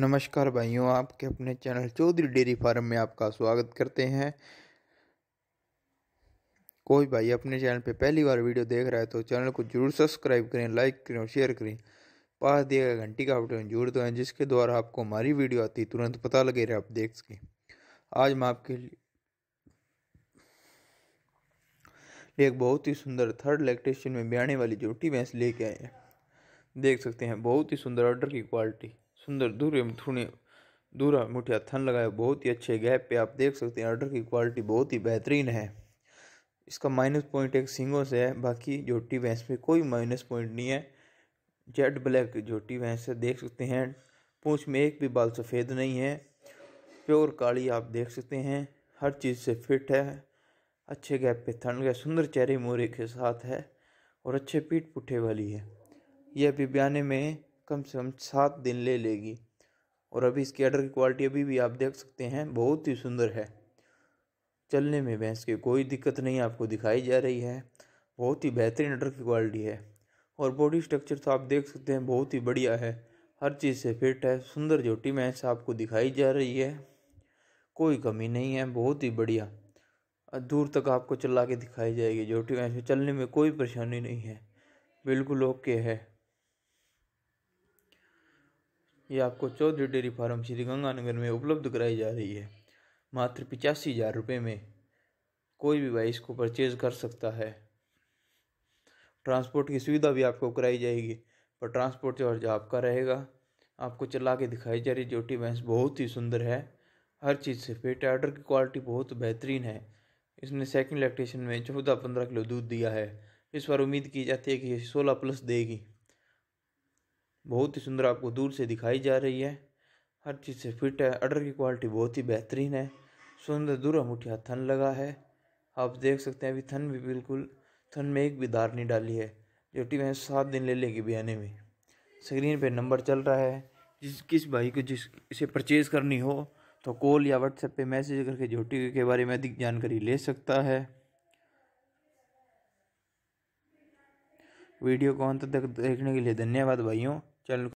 नमस्कार भाइयों आपके अपने चैनल चौधरी डेयरी फार्म में आपका स्वागत करते हैं कोई भाई अपने चैनल पे पहली बार वीडियो देख रहा है तो चैनल को जरूर सब्सक्राइब करें लाइक करें और शेयर करें पास दिए गए घंटी का बटन जरूर दो जिसके द्वारा आपको हमारी वीडियो आती तुरंत पता लगे रहे आप देख सकें आज मैं आपके लिए एक बहुत ही सुंदर थर्ड इलेक्ट्रेशन में ब्याने वाली जोटी भैंस लेके आए हैं देख सकते हैं बहुत ही सुंदर ऑर्डर की क्वालिटी सुंदर दूर में थोड़े दूरा मुठिया थन लगाया बहुत ही अच्छे गैप पे आप देख सकते हैं ऑर्डर की क्वालिटी बहुत ही बेहतरीन है इसका माइनस पॉइंट एक सिंगों से है बाकी टी भैंस में कोई माइनस पॉइंट नहीं है जेड ब्लैक जोटी भैंस है देख सकते हैं पूँछ में एक भी बाल सफ़ेद नहीं है प्योर काली आप देख सकते हैं हर चीज़ से फिट है अच्छे गैप पे थन गए सुंदर चेहरे मोरे के साथ है और अच्छे पीठ पुठे वाली है यह भी बयाने में कम से कम सात दिन ले लेगी और अभी इसके अडर की क्वालिटी अभी भी आप देख सकते हैं बहुत ही सुंदर है चलने में भैंस के कोई दिक्कत नहीं आपको दिखाई जा रही है बहुत ही बेहतरीन अडर की क्वालिटी है और बॉडी स्ट्रक्चर तो आप देख सकते हैं बहुत ही बढ़िया है हर चीज़ से फिट है सुंदर जोटी भैंस आपको दिखाई जा रही है कोई कमी नहीं है बहुत ही बढ़िया दूर तक आपको चला के दिखाई जाएगी जोटी भैंस में चलने में कोई परेशानी नहीं है बिल्कुल ओके है ये आपको चौधरी डेयरी फार्म श्री गंगानगर में उपलब्ध कराई जा रही है मात्र पिचासी हज़ार रुपये में कोई भी भाई इसको परचेज़ कर सकता है ट्रांसपोर्ट की सुविधा भी आपको कराई जाएगी पर ट्रांसपोर्ट चार्ज आपका रहेगा आपको चला के दिखाई जा रही ज्योति भैंस बहुत ही सुंदर है हर चीज़ से फिट आर्डर की क्वालिटी बहुत बेहतरीन है इसने सेकंड इलेक्ट्रेशन में चौदह पंद्रह किलो दूध दिया है इस बार उम्मीद की जाती है कि ये सोलह प्लस देगी बहुत ही सुंदर आपको दूर से दिखाई जा रही है हर चीज़ से फिट है अर्डर की क्वालिटी बहुत ही बेहतरीन है सुंदर दूरा मुठिया थन लगा है आप देख सकते हैं अभी थन भी बिल्कुल थन में एक भी दार नहीं डाली है जोटी में सात दिन ले लेगी बियाने में स्क्रीन पे नंबर चल रहा है जिस किस भाई को जिस इसे परचेज़ करनी हो तो कॉल या व्हाट्सएप पे मैसेज करके जोटी के बारे में अधिक जानकारी ले सकता है वीडियो को अंत तक देखने के लिए धन्यवाद भाइयों jangan